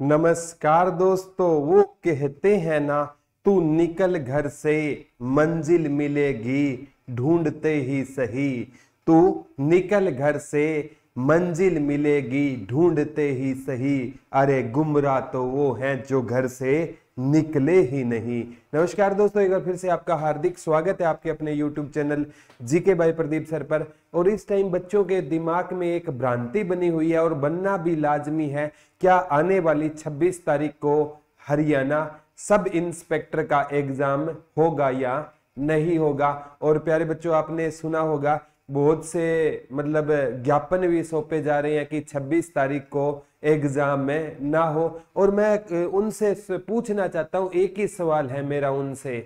नमस्कार दोस्तों वो कहते हैं ना तू निकल घर से मंजिल मिलेगी ढूंढते ही सही तू निकल घर से मंजिल मिलेगी ढूंढते ही सही अरे गुमराह तो वो हैं जो घर से निकले ही नहीं नमस्कार दोस्तों एक बार फिर से आपका हार्दिक स्वागत है आपके अपने YouTube channel GK by Pradeep sir पर और इस टाइम बच्चों के दिमाग में एक भ्रांति बनी हुई है और बनना भी लाजमी है क्या आने वाली 26 तारीख को हरियाणा सब इंस्पेक्टर का एग्जाम होगा या नहीं होगा और प्यारे बच्चों आपने सुना होगा बहुत से मतलब ज्ञापन भी सौंपे जा रहे हैं कि 26 तारीख को एग्जाम में ना हो और मैं उनसे पूछना चाहता हूं एक ही सवाल है मेरा उनसे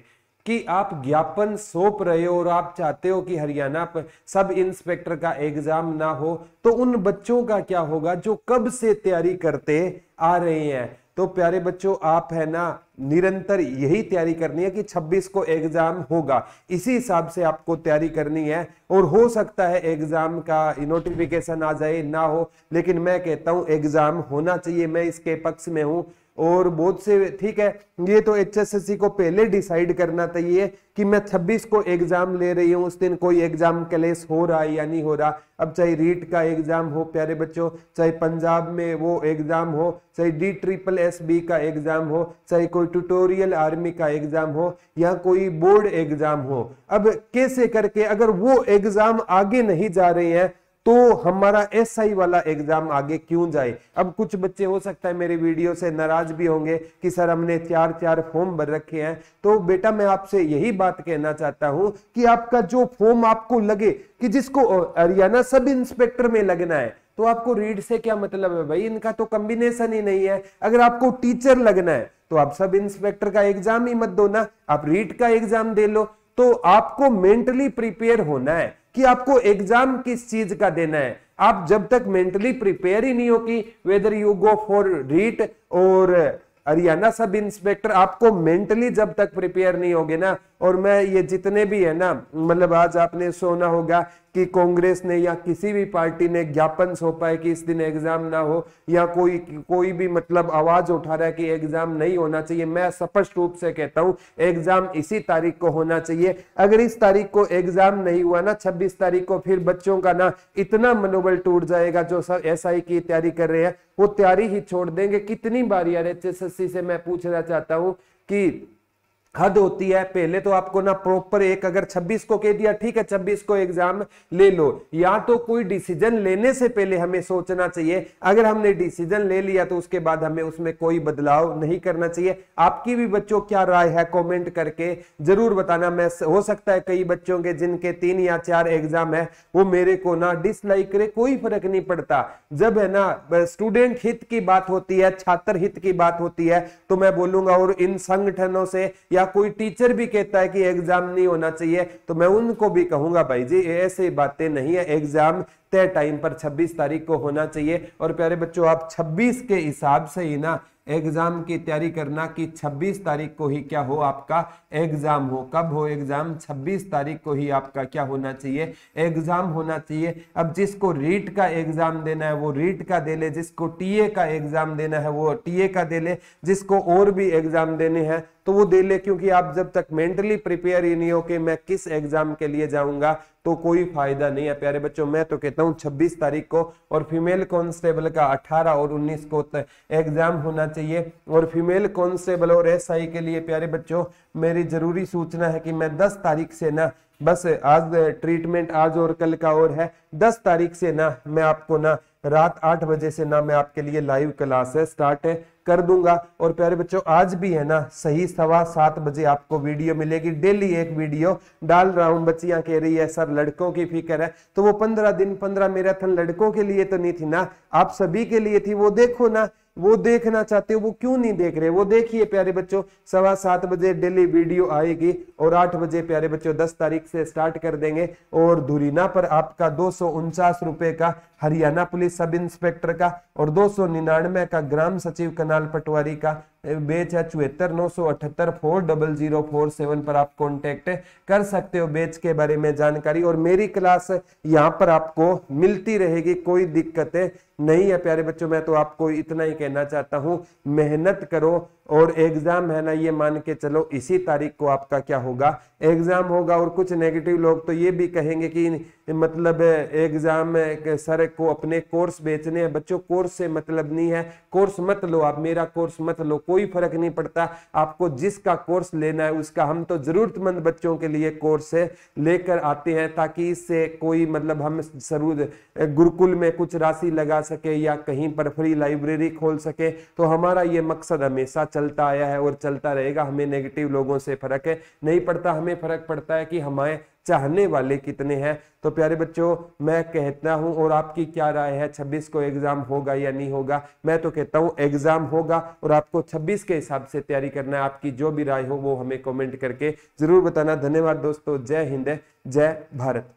कि आप ज्ञापन सौंप रहे हो और आप चाहते हो कि हरियाणा पर सब इंस्पेक्टर का एग्जाम ना हो तो उन बच्चों का क्या होगा जो कब से तैयारी करते आ रहे हैं तो प्यारे बच्चों आप है ना निरंतर यही तैयारी करनी है कि 26 को एग्जाम होगा इसी हिसाब से आपको तैयारी करनी है और हो सकता है एग्जाम का नोटिफिकेशन आ जाए ना हो लेकिन मैं कहता हूं एग्जाम होना चाहिए मैं इसके पक्ष में हूं और बहुत से ठीक है ये तो एचएसएससी को पहले डिसाइड करना चाहिए कि मैं 26 को एग्जाम ले रही हूँ उस दिन कोई एग्जाम क्लेश हो रहा है या नहीं हो रहा अब चाहे रीट का एग्जाम हो प्यारे बच्चों चाहे पंजाब में वो एग्जाम हो चाहे डी ट्रिपल एस बी का एग्जाम हो चाहे कोई ट्यूटोरियल आर्मी का एग्जाम हो या कोई बोर्ड एग्जाम हो अब कैसे करके अगर वो एग्जाम आगे नहीं जा रहे हैं तो हमारा एसआई वाला एग्जाम आगे क्यों जाए अब कुछ बच्चे हो सकता है मेरे वीडियो से नाराज भी होंगे कि सर हमने चार चार फॉर्म भर रखे हैं तो बेटा मैं आपसे यही बात कहना चाहता हूं कि आपका जो फॉर्म आपको लगे कि जिसको हरियाणा सब इंस्पेक्टर में लगना है तो आपको रीड से क्या मतलब है भाई इनका तो कॉम्बिनेशन ही नहीं है अगर आपको टीचर लगना है तो आप सब इंस्पेक्टर का एग्जाम ही मत दो ना आप रीड का एग्जाम दे लो तो आपको मेंटली प्रिपेयर होना है कि आपको एग्जाम किस चीज का देना है आप जब तक मेंटली प्रिपेयर ही नहीं हो कि whether you go for REET और हरियाणा सब इंस्पेक्टर आपको मेंटली जब तक प्रिपेयर नहीं होगे ना और मैं ये जितने भी है ना मतलब आज आपने सोना होगा कि कांग्रेस ने या किसी भी पार्टी ने ज्ञापन सौंपा है कि इस दिन एग्जाम ना हो या कोई कोई भी मतलब आवाज उठा रहा है कि एग्जाम नहीं होना चाहिए मैं स्पष्ट रूप से कहता हूँ एग्जाम इसी तारीख को होना चाहिए अगर इस तारीख को एग्जाम नहीं हुआ ना छब्बीस तारीख को फिर बच्चों का ना इतना मनोबल टूट जाएगा जो सब एस की तैयारी कर रहे हैं वो तैयारी ही छोड़ देंगे कितनी बार यार एच यूपीएससी से मैं पूछना चाहता हूं कि हद होती है पहले तो आपको ना प्रॉपर एक अगर 26 को कह दिया ठीक है 26 को एग्जाम ले लो या तो कोई डिसीजन लेने से पहले हमें सोचना चाहिए अगर हमने डिसीजन ले लिया तो उसके बाद हमें उसमें कोई बदलाव नहीं करना चाहिए आपकी भी बच्चों क्या राय है कमेंट करके जरूर बताना मैं हो सकता है कई बच्चों के जिनके तीन या चार एग्जाम है वो मेरे को ना डिसलाइक करे कोई फर्क नहीं पड़ता जब है ना स्टूडेंट हित की बात होती है छात्र हित की बात होती है तो मैं बोलूंगा और इन संगठनों से या कोई टीचर भी कहता है कि एग्जाम नहीं होना चाहिए तो मैं उनको भी कहूंगा भाई जी ऐसे बातें नहीं है एग्जाम તે ટાઈમ પર 26 તારીખ કો હોના જોઈએ ઓર પ્યારے બચ્ચો આપ 26 કે હિસાબ સે હી ના एग्जाम કી તૈયારી કરના કી 26 તારીખ કો હી ક્યા હો આપકા एग्जाम હો કબ હો एग्जाम 26 તારીખ કો હી આપકા ક્યા હોના જોઈએ एग्जाम હોના જોઈએ અબ જિસકો રીટ કા एग्जाम દેના હે વો રીટ કા દે લે જિસકો ટીએ કા एग्जाम દેના હે વો ટીએ કા દે લે જિસકો ઓર ભી एग्जाम દેને હે તો વો દે લે ક્યોકી આપ જબ તક મેન્ટલી પ્રિપેર નહીં હો કે મે કિસ एग्जाम કે લિયે જાઉંગા તો કોઈ ફાયદા નહીં હે પ્યારے બચ્ચો મે તો देता हूँ छब्बीस तारीख को और फीमेल कॉन्स्टेबल का अठारह और उन्नीस को एग्जाम होना चाहिए और फीमेल कॉन्स्टेबल और एस के लिए प्यारे बच्चों मेरी जरूरी सूचना है कि मैं दस तारीख से ना बस आज ट्रीटमेंट आज और कल का और है दस तारीख से ना मैं आपको ना रात आठ बजे से ना मैं आपके लिए लाइव क्लास है स्टार्ट है कर दूंगा और प्यारे बच्चों आज भी है ना सही सवा सात बजे आपको वीडियो मिलेगी डेली एक वीडियो डाल रहा हूं बच्चियां कह रही है सर लड़कों की फिक्र है तो वो पंद्रह दिन पंद्रह मेरा लड़कों के लिए तो नहीं थी ना आप सभी के लिए थी वो देखो ना वो देखना चाहते हो वो क्यों नहीं देख रहे वो देखिए प्यारे बच्चों सवा सात बजे डेली वीडियो आएगी और आठ बजे प्यारे बच्चों दस तारीख से स्टार्ट कर देंगे और धुरीना पर आपका दो रुपए का हरियाणा पुलिस सब इंस्पेक्टर का और दो का ग्राम सचिव कनाल पटवारी का चुहत्तर नौ सौ अठहत्तर four double zero four seven पर आप कॉन्टेक्ट कर सकते हो बेच के बारे में जानकारी और मेरी क्लास यहाँ पर आपको मिलती रहेगी कोई दिक्कतें नहीं है प्यारे बच्चों मैं तो आपको इतना ही कहना चाहता हूँ मेहनत करो और एग्जाम है ना ये मान के चलो इसी तारीख को आपका क्या होगा एग्जाम होगा और कुछ नेगेटिव लोग तो ये भी कहेंगे कि मतलब एग्जाम सर को अपने कोर्स बेचने हैं बच्चों कोर्स से मतलब नहीं है कोर्स मत लो आप मेरा कोर्स मत लो कोई कोई फर्क नहीं पड़ता आपको जिसका कोर्स लेना है उसका हम तो जरूरतमंद बच्चों के लिए कोर्स लेकर आते हैं ताकि इससे कोई मतलब हम जरूर गुरुकुल में कुछ राशि लगा सके या कहीं पर फ्री लाइब्रेरी खोल सके तो हमारा ये मकसद हमेशा चलता आया है और चलता रहेगा हमें नेगेटिव लोगों से फर्क है नहीं पड़ता हमें फर्क पड़ता है कि हमारे चाहने वाले कितने हैं तो प्यारे बच्चों मैं कहता हूं और आपकी क्या राय है 26 को एग्जाम होगा या नहीं होगा मैं तो कहता हूं एग्जाम होगा और आपको 26 के हिसाब से तैयारी करना है आपकी जो भी राय हो वो हमें कमेंट करके जरूर बताना धन्यवाद दोस्तों जय हिंद जय भारत